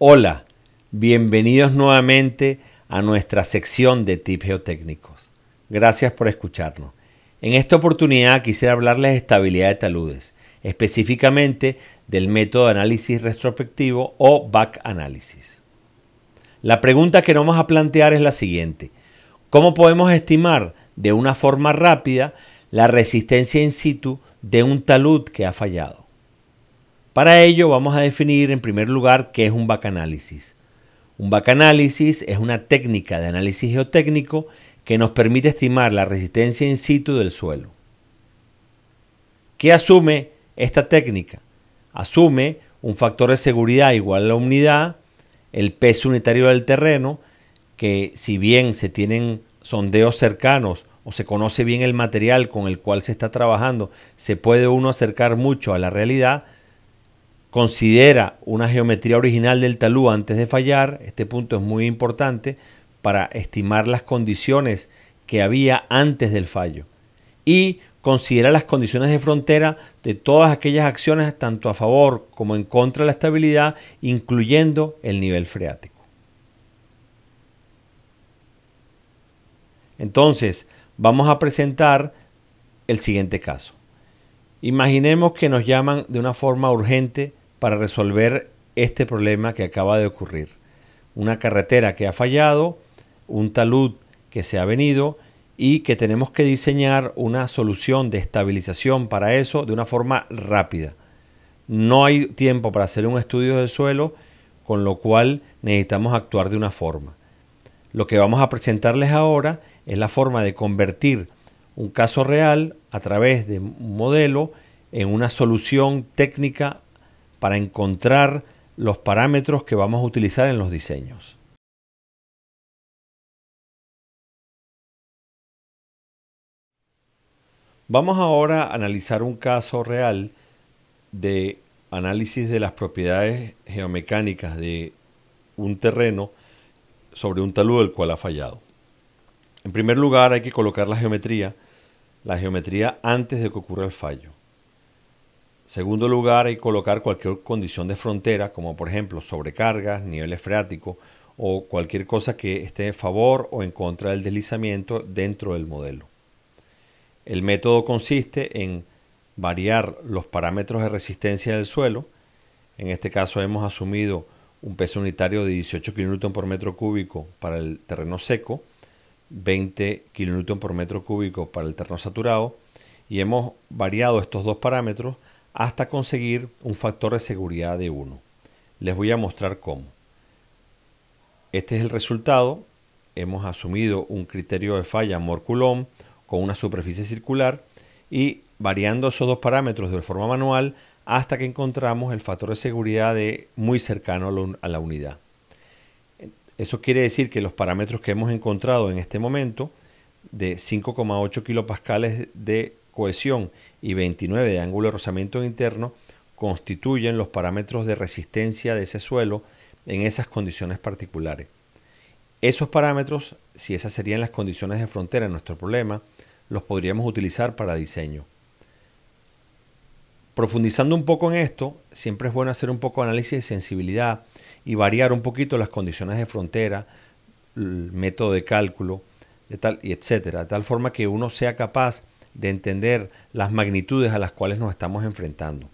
Hola, bienvenidos nuevamente a nuestra sección de tips geotécnicos. Gracias por escucharnos. En esta oportunidad quisiera hablarles de estabilidad de taludes, específicamente del método de análisis retrospectivo o back análisis. La pregunta que nos vamos a plantear es la siguiente. ¿Cómo podemos estimar de una forma rápida la resistencia in situ de un talud que ha fallado? Para ello vamos a definir en primer lugar qué es un back análisis. Un back análisis es una técnica de análisis geotécnico que nos permite estimar la resistencia in situ del suelo, ¿Qué asume esta técnica asume un factor de seguridad igual a la unidad, el peso unitario del terreno, que si bien se tienen sondeos cercanos o se conoce bien el material con el cual se está trabajando, se puede uno acercar mucho a la realidad, considera una geometría original del talud antes de fallar, este punto es muy importante para estimar las condiciones que había antes del fallo, y considera las condiciones de frontera de todas aquellas acciones tanto a favor como en contra de la estabilidad, incluyendo el nivel freático. Entonces, vamos a presentar el siguiente caso. Imaginemos que nos llaman de una forma urgente para resolver este problema que acaba de ocurrir. Una carretera que ha fallado, un talud que se ha venido y que tenemos que diseñar una solución de estabilización para eso de una forma rápida. No hay tiempo para hacer un estudio del suelo, con lo cual necesitamos actuar de una forma. Lo que vamos a presentarles ahora es la forma de convertir un caso real a través de un modelo en una solución técnica para encontrar los parámetros que vamos a utilizar en los diseños. Vamos ahora a analizar un caso real de análisis de las propiedades geomecánicas de un terreno sobre un talud el cual ha fallado. En primer lugar hay que colocar la geometría, la geometría antes de que ocurra el fallo. En segundo lugar hay que colocar cualquier condición de frontera, como por ejemplo sobrecargas, niveles freáticos o cualquier cosa que esté en favor o en contra del deslizamiento dentro del modelo. El método consiste en variar los parámetros de resistencia del suelo. En este caso hemos asumido un peso unitario de 18 kN por metro cúbico para el terreno seco, 20 kN por metro cúbico para el terreno saturado y hemos variado estos dos parámetros hasta conseguir un factor de seguridad de 1. Les voy a mostrar cómo. Este es el resultado. Hemos asumido un criterio de falla morculón coulomb con una superficie circular y variando esos dos parámetros de forma manual hasta que encontramos el factor de seguridad de muy cercano a la unidad. Eso quiere decir que los parámetros que hemos encontrado en este momento de 5,8 kilopascales de cohesión y 29 de ángulo de rozamiento interno constituyen los parámetros de resistencia de ese suelo en esas condiciones particulares. Esos parámetros, si esas serían las condiciones de frontera en nuestro problema, los podríamos utilizar para diseño. Profundizando un poco en esto, siempre es bueno hacer un poco de análisis de sensibilidad y variar un poquito las condiciones de frontera, el método de cálculo, de y etcétera, de tal forma que uno sea capaz de entender las magnitudes a las cuales nos estamos enfrentando.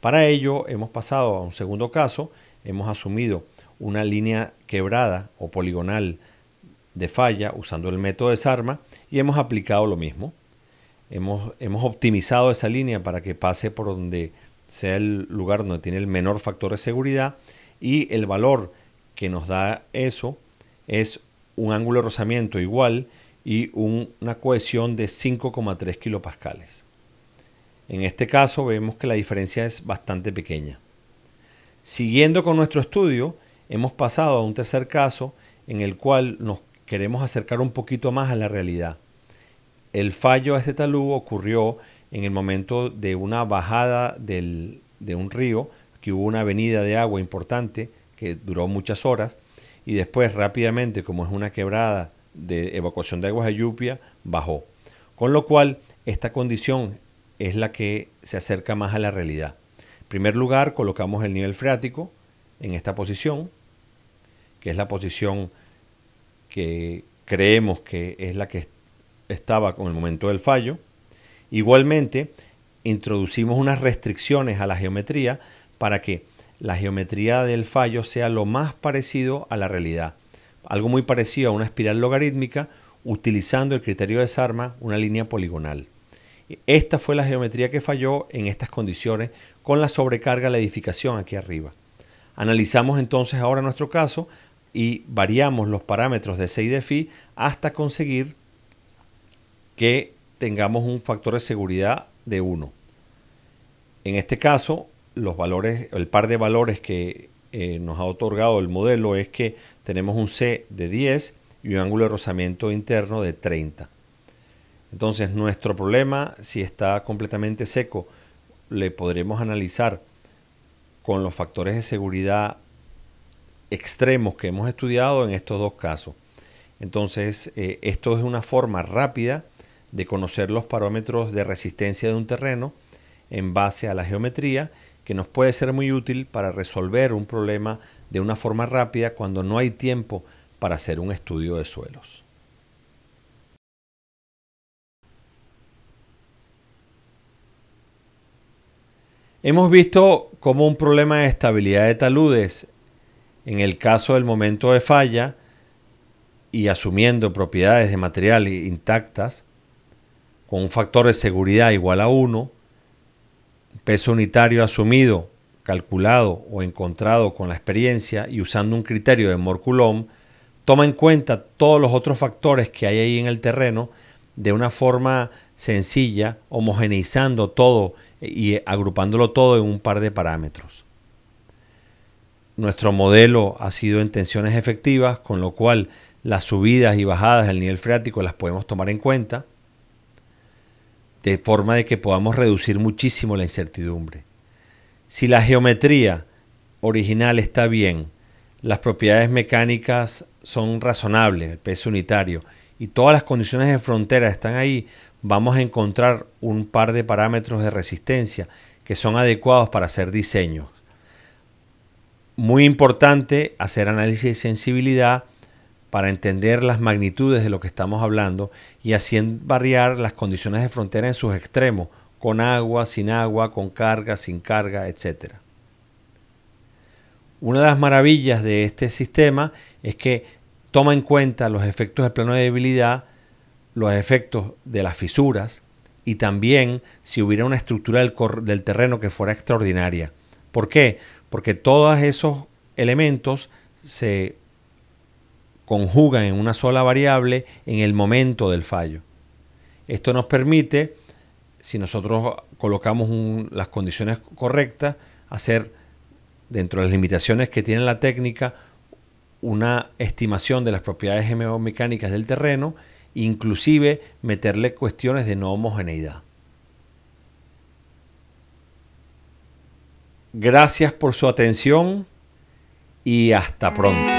Para ello hemos pasado a un segundo caso, hemos asumido una línea quebrada o poligonal de falla usando el método de sarma y hemos aplicado lo mismo. Hemos, hemos optimizado esa línea para que pase por donde sea el lugar donde tiene el menor factor de seguridad y el valor que nos da eso es un ángulo de rozamiento igual y una cohesión de 5,3 kilopascales. En este caso vemos que la diferencia es bastante pequeña. Siguiendo con nuestro estudio, hemos pasado a un tercer caso en el cual nos queremos acercar un poquito más a la realidad. El fallo a este talud ocurrió en el momento de una bajada del, de un río, que hubo una avenida de agua importante que duró muchas horas, y después rápidamente, como es una quebrada de evacuación de aguas de lluvia, bajó. Con lo cual, esta condición es la que se acerca más a la realidad. En primer lugar, colocamos el nivel freático en esta posición, que es la posición que creemos que es la que estaba con el momento del fallo. Igualmente, introducimos unas restricciones a la geometría para que la geometría del fallo sea lo más parecido a la realidad. Algo muy parecido a una espiral logarítmica utilizando el criterio de Sarma, una línea poligonal. Esta fue la geometría que falló en estas condiciones con la sobrecarga de la edificación aquí arriba. Analizamos entonces ahora nuestro caso y variamos los parámetros de C y de phi hasta conseguir que tengamos un factor de seguridad de 1. En este caso, los valores, el par de valores que eh, nos ha otorgado el modelo es que tenemos un C de 10 y un ángulo de rozamiento interno de 30. Entonces, nuestro problema, si está completamente seco, le podremos analizar con los factores de seguridad extremos que hemos estudiado en estos dos casos. Entonces, eh, esto es una forma rápida de conocer los parámetros de resistencia de un terreno en base a la geometría que nos puede ser muy útil para resolver un problema de una forma rápida cuando no hay tiempo para hacer un estudio de suelos. Hemos visto cómo un problema de estabilidad de taludes en el caso del momento de falla y asumiendo propiedades de material intactas, con un factor de seguridad igual a 1, peso unitario asumido, calculado o encontrado con la experiencia y usando un criterio de morculón, toma en cuenta todos los otros factores que hay ahí en el terreno de una forma sencilla, homogeneizando todo y agrupándolo todo en un par de parámetros. Nuestro modelo ha sido en tensiones efectivas, con lo cual las subidas y bajadas del nivel freático las podemos tomar en cuenta, de forma de que podamos reducir muchísimo la incertidumbre. Si la geometría original está bien, las propiedades mecánicas son razonables, el peso unitario, y todas las condiciones de frontera están ahí, vamos a encontrar un par de parámetros de resistencia que son adecuados para hacer diseño. Muy importante hacer análisis de sensibilidad para entender las magnitudes de lo que estamos hablando y así variar las condiciones de frontera en sus extremos, con agua, sin agua, con carga, sin carga, etc. Una de las maravillas de este sistema es que toma en cuenta los efectos del plano de debilidad, los efectos de las fisuras y también si hubiera una estructura del, del terreno que fuera extraordinaria. ¿Por qué? porque todos esos elementos se conjugan en una sola variable en el momento del fallo. Esto nos permite, si nosotros colocamos las condiciones correctas, hacer dentro de las limitaciones que tiene la técnica una estimación de las propiedades geomecánicas del terreno, inclusive meterle cuestiones de no homogeneidad. Gracias por su atención y hasta pronto.